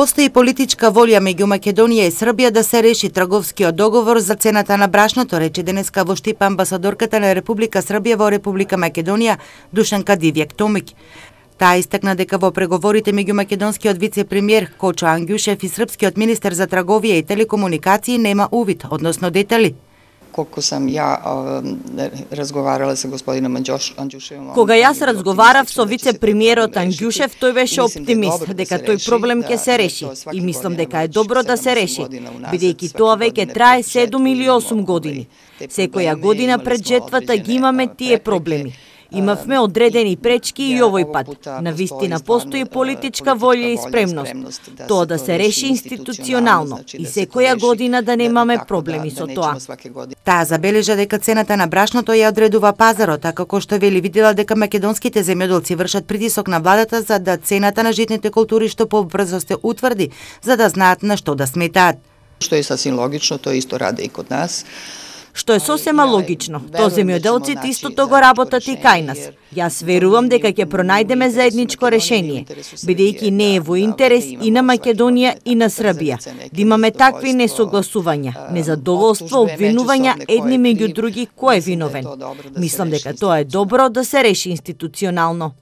постои политичка волја меѓу Македонија и Србија да се реши трговскиот договор за цената на брашното, рече денеска во Штип амбасадорката на Република Србија во Република Македонија Душанка Дивјак Томик. Таа истакна дека во преговорите меѓу македонскиот вице-премиер Кочо Ангјушев и српскиот министер за траговија и телекомуникации нема увид, односно детали колку сам ја разговарала со господином Анџушевом. Кога јас разговарав со вице-премиерот така да Анджушев, тој беше да оптимист да дека тој проблем ќе се реши и мислам дека е добро да се реши, бидејќи тоа веќе трае 7 или 8 години. Секоја година пред жетвата ги имаме тие проблеми. Имавме одредени пречки и овој пат. На вистина постои политичка волја и спремност. Да тоа да се реши институционално значи и да секоја година да немаме така, проблеми да, со тоа. Таа забележа дека цената на брашното ја одредува пазарот, а како што вели видела дека македонските земјоделци вршат притисок на владата за да цената на житните култури што побрзо се утврди, за да знаат на што да сметаат. Што е сасвим логично, тоа исто раде и код нас што е сосема логично. То земјоделците истото го работат и кај нас. Јас верувам дека ќе пронајдеме заедничко решение, бидејќи не е во интерес и на Македонија и на Србија. Да имаме такви несогласувања, незадоволство, обвинувања едни меѓу други кој е виновен. Мислам дека тоа е добро да се реши институционално.